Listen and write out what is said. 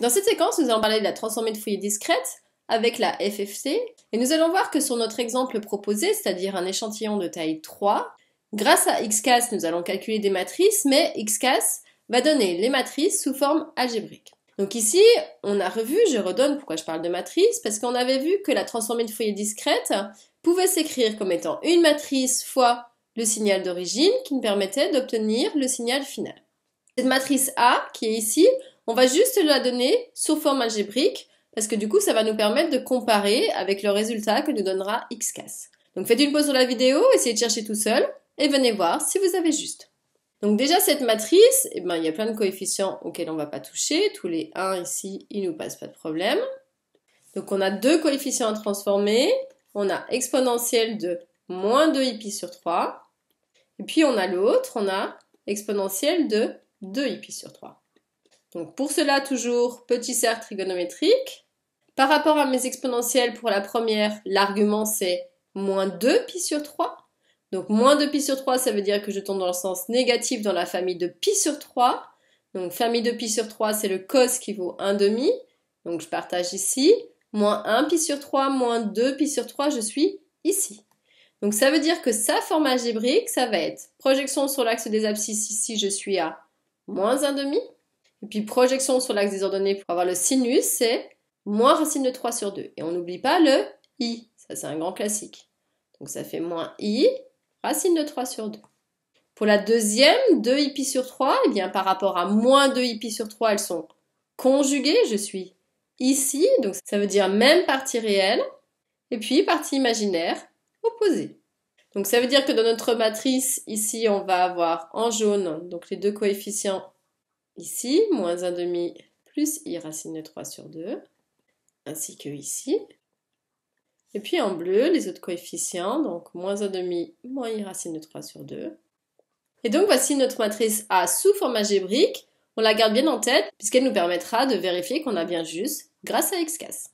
Dans cette séquence, nous allons parler de la transformée de Fourier discrète avec la FFC et nous allons voir que sur notre exemple proposé, c'est-à-dire un échantillon de taille 3, grâce à XCAS, nous allons calculer des matrices, mais XCAS va donner les matrices sous forme algébrique. Donc ici, on a revu, je redonne pourquoi je parle de matrice, parce qu'on avait vu que la transformée de Fourier discrète pouvait s'écrire comme étant une matrice fois le signal d'origine qui nous permettait d'obtenir le signal final. Cette matrice A, qui est ici, on va juste la donner sous forme algébrique parce que du coup, ça va nous permettre de comparer avec le résultat que nous donnera XCAS. Donc faites une pause sur la vidéo, essayez de chercher tout seul et venez voir si vous avez juste. Donc déjà, cette matrice, eh ben, il y a plein de coefficients auxquels on ne va pas toucher. Tous les 1 ici, ils ne nous passent pas de problème. Donc on a deux coefficients à transformer. On a exponentielle de moins 2i sur 3. Et puis on a l'autre, on a exponentielle de 2i sur 3. Donc pour cela, toujours petit cercle trigonométrique. Par rapport à mes exponentielles pour la première, l'argument c'est moins 2 pi sur 3. Donc moins 2 pi sur 3, ça veut dire que je tombe dans le sens négatif dans la famille de pi sur 3. Donc famille de pi sur 3, c'est le cos qui vaut 1 demi. Donc je partage ici. Moins 1 pi sur 3, moins 2 pi sur 3, je suis ici. Donc ça veut dire que sa forme algébrique, ça va être projection sur l'axe des abscisses ici, je suis à moins 1 demi. Et puis projection sur l'axe des ordonnées pour avoir le sinus, c'est moins racine de 3 sur 2. Et on n'oublie pas le i, ça c'est un grand classique. Donc ça fait moins i, racine de 3 sur 2. Pour la deuxième, 2 i pi sur 3, et eh bien par rapport à moins 2 i pi sur 3, elles sont conjuguées. Je suis ici, donc ça veut dire même partie réelle, et puis partie imaginaire opposée. Donc ça veut dire que dans notre matrice, ici, on va avoir en jaune donc les deux coefficients Ici, moins 1 demi plus i racine de 3 sur 2, ainsi que ici. Et puis en bleu, les autres coefficients, donc moins 1 demi moins i racine de 3 sur 2. Et donc voici notre matrice A sous forme algébrique. On la garde bien en tête puisqu'elle nous permettra de vérifier qu'on a bien juste grâce à XCAS.